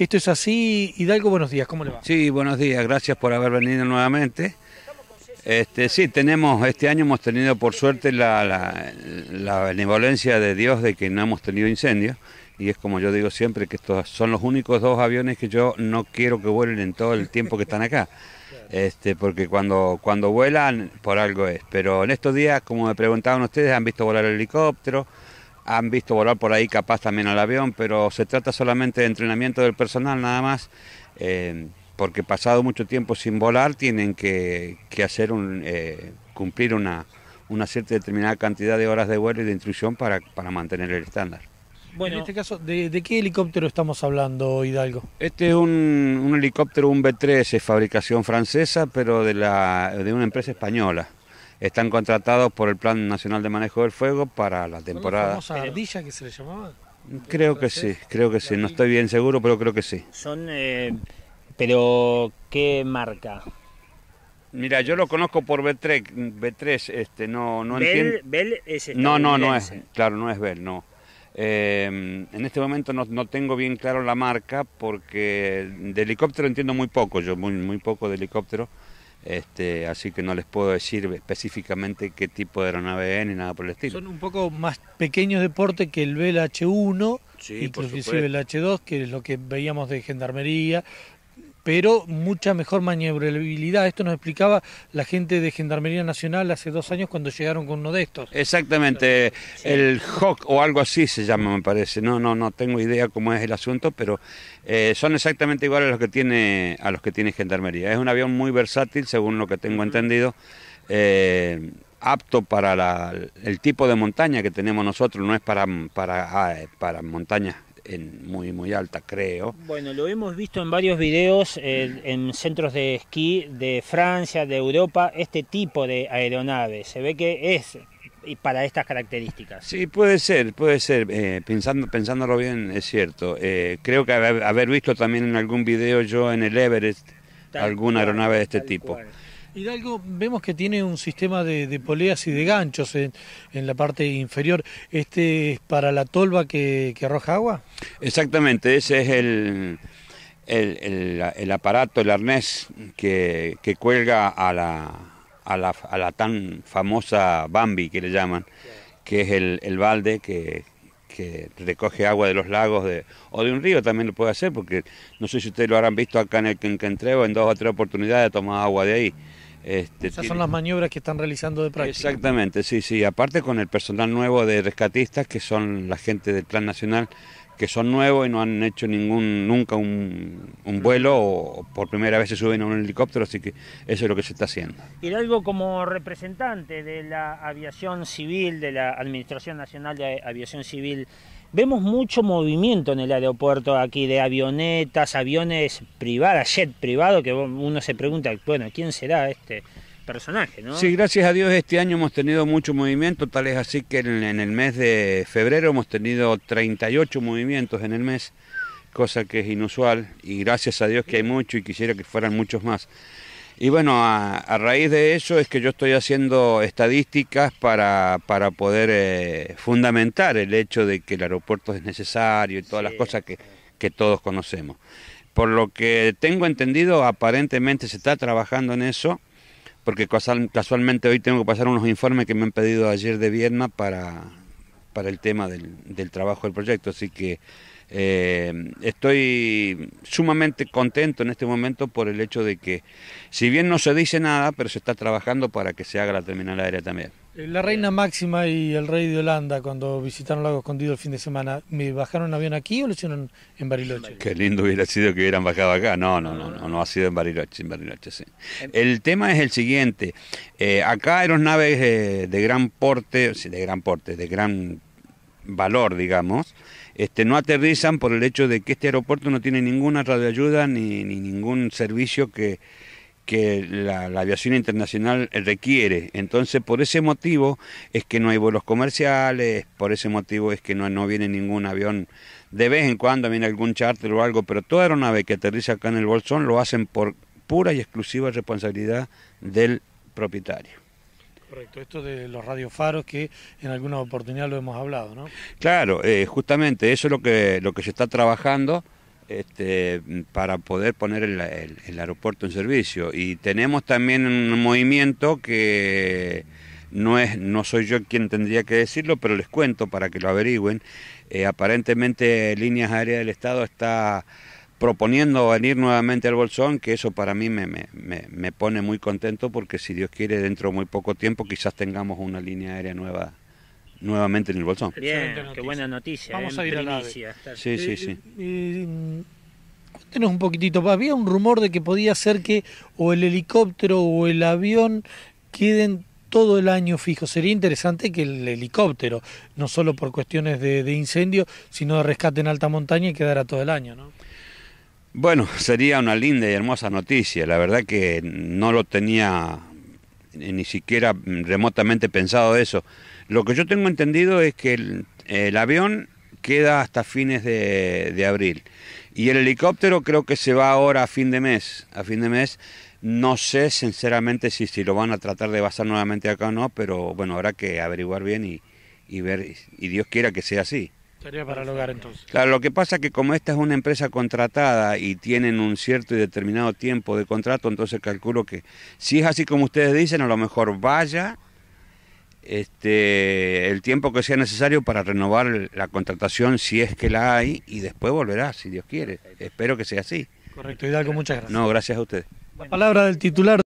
Esto es así. Hidalgo, buenos días, ¿cómo le va? Sí, buenos días, gracias por haber venido nuevamente. Este, sí, tenemos, este año hemos tenido por suerte la, la benevolencia de Dios de que no hemos tenido incendios y es como yo digo siempre que estos son los únicos dos aviones que yo no quiero que vuelen en todo el tiempo que están acá. Este, porque cuando, cuando vuelan, por algo es. Pero en estos días, como me preguntaban ustedes, han visto volar el helicóptero, han visto volar por ahí capaz también al avión, pero se trata solamente de entrenamiento del personal nada más, eh, porque pasado mucho tiempo sin volar tienen que, hacer un, eh, cumplir una, cierta determinada cantidad de horas de vuelo y de instrucción para, para mantener el estándar. Bueno, en este caso, ¿de, qué helicóptero estamos hablando, Hidalgo? Este es un, helicóptero, un B-3, es fabricación francesa, pero de, la, de una empresa española están contratados por el Plan Nacional de Manejo del Fuego para la temporada. ¿Son ardilla que se le llamaba? Creo que sí, creo que sí, no estoy bien seguro, pero creo que sí. Son, eh, pero ¿qué marca? Mira, yo lo conozco por B3, B3 este, no, no Bell, entiendo. Bell es No, no, no es, claro, no es Bell, no. Eh, en este momento no, no, tengo bien claro la marca porque de helicóptero entiendo muy poco, yo muy, muy poco de helicóptero. Este, así que no les puedo decir específicamente qué tipo de aeronave es ni nada por el estilo. Son un poco más pequeños deportes que el VLH-1, sí, inclusive el H2, que es lo que veíamos de gendarmería, pero mucha mejor maniobrabilidad. Esto nos explicaba la gente de Gendarmería Nacional hace dos años cuando llegaron con uno de estos. Exactamente, el Hawk o algo así se llama, me parece. No, no, no tengo idea cómo es el asunto, pero eh, son exactamente iguales a los que tiene a los que tiene Gendarmería. Es un avión muy versátil, según lo que tengo entendido. Eh, apto para el tipo de montaña que tenemos nosotros, no es para, para, ah, eh, para montañas en muy muy alta, creo. Bueno, lo hemos visto en varios videos eh, en centros de esquí de Francia, de Europa, este tipo de aeronave. Se ve que es para estas características. Sí, puede ser, puede ser. Eh, pensando, pensándolo bien, es cierto. Eh, creo que haber, visto también en algún video yo en el Everest alguna aeronave de este tipo. Hidalgo, vemos que tiene un sistema de, poleas y de ganchos en, la parte inferior. ¿Este es para la tolva que, arroja agua? Exactamente, ese es el, el, aparato, el arnés que, cuelga a la, a la, a, la, tan famosa Bambi que le llaman, que es el, balde que, recoge agua de los lagos de, o de un río también lo puede hacer, porque no sé si ustedes lo habrán visto acá en el entrego en dos o tres oportunidades tomar agua de ahí. Este, Esas son las maniobras que están realizando de práctica. Exactamente, sí, sí. Aparte con el personal nuevo de rescatistas, que son la gente del Plan Nacional que son nuevos y no han hecho ningún nunca un, vuelo o por primera vez se suben a un helicóptero, así que eso es lo que se está haciendo. Y algo como representante de la aviación civil, de la Administración Nacional de Aviación Civil, vemos mucho movimiento en el aeropuerto aquí de avionetas, aviones privadas, jet privado, que uno se pregunta, bueno, ¿quién será este? personaje, ¿no? Sí, gracias a Dios este año hemos tenido mucho movimiento, tal es así que en, el mes de febrero hemos tenido 38 movimientos en el mes, cosa que es inusual y gracias a Dios que hay mucho y quisiera que fueran muchos más. Y bueno, a, raíz de eso es que yo estoy haciendo estadísticas para, para poder eh, fundamentar el hecho de que el aeropuerto es necesario y todas las cosas que, que, todos conocemos. Por lo que tengo entendido, aparentemente se está trabajando en eso porque casualmente hoy tengo que pasar unos informes que me han pedido ayer de viernes para, para el tema del, trabajo del proyecto. Así que eh, estoy sumamente contento en este momento por el hecho de que, si bien no se dice nada, pero se está trabajando para que se haga la terminal aérea también. Eh, la reina máxima y el rey de Holanda, cuando visitaron Lago Escondido el fin de semana, ¿me bajaron un avión aquí o lo hicieron en Bariloche? Qué lindo hubiera sido que hubieran bajado acá. No, no, no, no, ha sido en Bariloche, en Bariloche, sí. El tema es el siguiente. Eh, acá aeronaves eh, de gran porte, de gran porte, de gran valor, digamos, este, no aterrizan por el hecho de que este aeropuerto no tiene ninguna radioayuda ni ningún servicio que que la, aviación internacional requiere. Entonces, por ese motivo es que no hay vuelos comerciales, por ese motivo es que no, viene ningún avión. De vez en cuando viene algún charter o algo, pero toda aeronave que aterriza acá en el Bolsón lo hacen por pura y exclusiva responsabilidad del propietario. Correcto, esto de los radiofaros que en alguna oportunidad lo hemos hablado, ¿no? Claro, eh, justamente eso es lo que, lo que se está trabajando este, para poder poner el, aeropuerto en servicio. Y tenemos también un movimiento que no, es, no soy yo quien tendría que decirlo, pero les cuento para que lo averigüen. Eh, aparentemente Líneas Aéreas del Estado está proponiendo venir nuevamente al Bolsón, que eso para mí me, me, me pone muy contento porque si Dios quiere, dentro de muy poco tiempo quizás tengamos una línea aérea nueva nuevamente en el bolsón. Bien, qué buena noticia. Vamos eh, a ir a la Sí, sí, eh, sí. Eh, mm, cuéntenos un poquitito. Había un rumor de que podía ser que o el helicóptero o el avión queden todo el año fijo. Sería interesante que el helicóptero, no solo por cuestiones de, de incendio, sino de rescate en alta montaña, y quedara todo el año, ¿no? Bueno, sería una linda y hermosa noticia. La verdad que no lo tenía ni siquiera mm, remotamente pensado eso. Lo que yo tengo entendido es que el, avión queda hasta fines de, abril y el helicóptero creo que se va ahora a fin de mes. A fin de mes no sé sinceramente si, si lo van a tratar de basar nuevamente acá o no, pero bueno, habrá que averiguar bien y ver, y Dios quiera que sea así para el entonces. Claro, lo que pasa es que como esta es una empresa contratada y tienen un cierto y determinado tiempo de contrato, entonces calculo que si es así como ustedes dicen, a lo mejor vaya este, el tiempo que sea necesario para renovar la contratación si es que la hay y después volverá, si Dios quiere. Espero que sea así. Correcto, Hidalgo, muchas gracias. No, gracias a ustedes. palabra del titular.